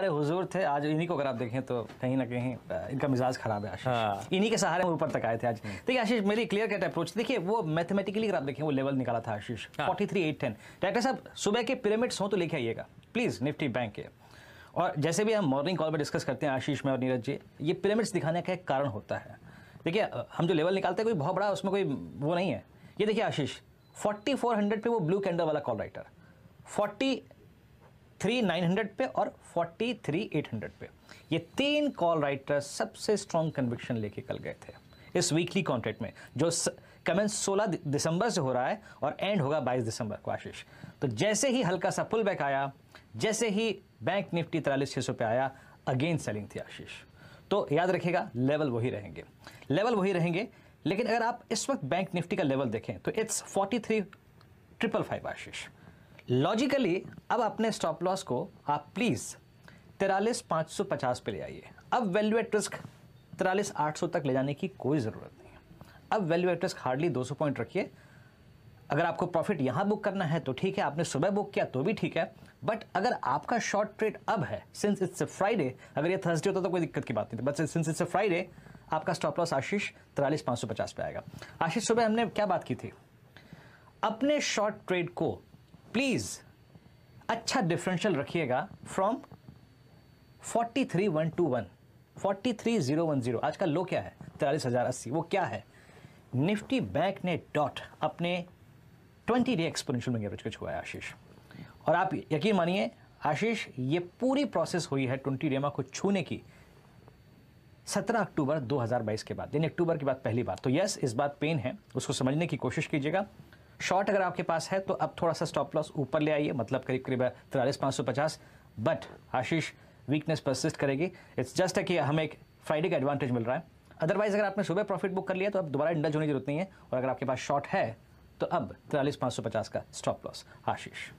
हमारे हुजूर थे आज इन्हीं को अगर आप देखें तो कहीं ना कहीं इनका मिजाज खराब है आशीष हाँ। इन्हीं के सहारे ऊपर तक आए थे आज हम्म। देखिए आशीष मेरी क्लियर कट अप्रोच देखिए वो मैथमेटिकली अगर आप देखें वो लेवल निकाला था Ashish forty three eight ten doctor साहब सुबह के पिरामिड्स हों तो लेके आइएगा प्लीज़ निफ्टी बैंक के और जैसे भी हम मॉर्निंग कॉल पर डिस्कस करते हैं आशीष में और नीरज जी ये पिरामिड्स दिखाने का एक कारण होता है देखिए हम जो लेवल निकालते हैं कोई बहुत बड़ा उसमें कोई वो नहीं है ये देखिए आशीष 4400 पे वो ब्लू कैंडल वाला call writer 40 three nine hundred पे और फोर्टी थ्री एट हंड्रेड पे ये तीन कॉल राइटर सबसे स्ट्रॉन्ग कन्विक्शन लेके कल गए थे इस वीकली कॉन्ट्रैक्ट में जो कमेंस 16 दिसंबर से हो रहा है और एंड होगा 22 दिसंबर को आशीष तो जैसे ही हल्का सा पुल बैक आया जैसे ही बैंक निफ्टी तिरालीस छः सौ पे आया अगेन सेलिंग थी आशीष तो याद रखिएगा लेवल वही रहेंगे लेवल वही रहेंगे लेकिन अगर आप इस वक्त बैंक निफ्टी का लेवल देखें तो it's forty three triple five Ashish logically अब अपने स्टॉप लॉस को आप प्लीज़ तिरालीस पाँच सौ पचास पर ले आइए अब वैल्यू एट रिस्क तिरालीस आठ सौ तक ले जाने की कोई ज़रूरत नहीं है अब वैल्यू एट रिस्क हार्डली दो सौ पॉइंट रखिए अगर आपको प्रॉफिट यहाँ बुक करना है तो ठीक है आपने सुबह बुक किया तो भी ठीक है बट अगर आपका शॉर्ट ट्रेड अब है सिंस इट्स ए फ्राइडे अगर ये थर्सडे होता तो कोई दिक्कत की बात नहीं थी but since it's a Friday आपका स्टॉप लॉस आशीष तिरालीस पाँच सौ पचास पे आएगा आशीष सुबह हमने क्या बात की थी अपने शॉर्ट ट्रेड को प्लीज़ अच्छा डिफरेंशियल रखिएगा from forty three one two one forty three zero one zero आज का लो क्या है तिरालीस हज़ार अस्सी वो क्या है निफ्टी बैंक ने डॉट अपने ट्वेंटी डे एक्सपोनेंशियल में एवरेज को छुआ है आशीष और आप यकीन मानिए आशीष ये पूरी प्रोसेस हुई है ट्वेंटी डेमा को छूने की 17 अक्टूबर 2022 के बाद यानी अक्टूबर के बाद पहली बार तो यस इस बात पेन है उसको समझने की कोशिश कीजिएगा शॉर्ट अगर आपके पास है तो अब थोड़ा सा स्टॉप लॉस ऊपर ले आइए मतलब करीब करीब तिरालीस पाँच सौ पचास बट आशीष वीकनेस परसिस्ट करेगी इट्स जस्ट है कि हमें एक फ्राइडे का एडवांटेज मिल रहा है अदरवाइज अगर आपने सुबह प्रॉफिट बुक कर लिया तो अब दोबारा इंडज होने की जरूरत नहीं है और अगर आपके पास शॉर्ट है तो अब तिरालीस पाँच सौ पचास का स्टॉप लॉस आशीष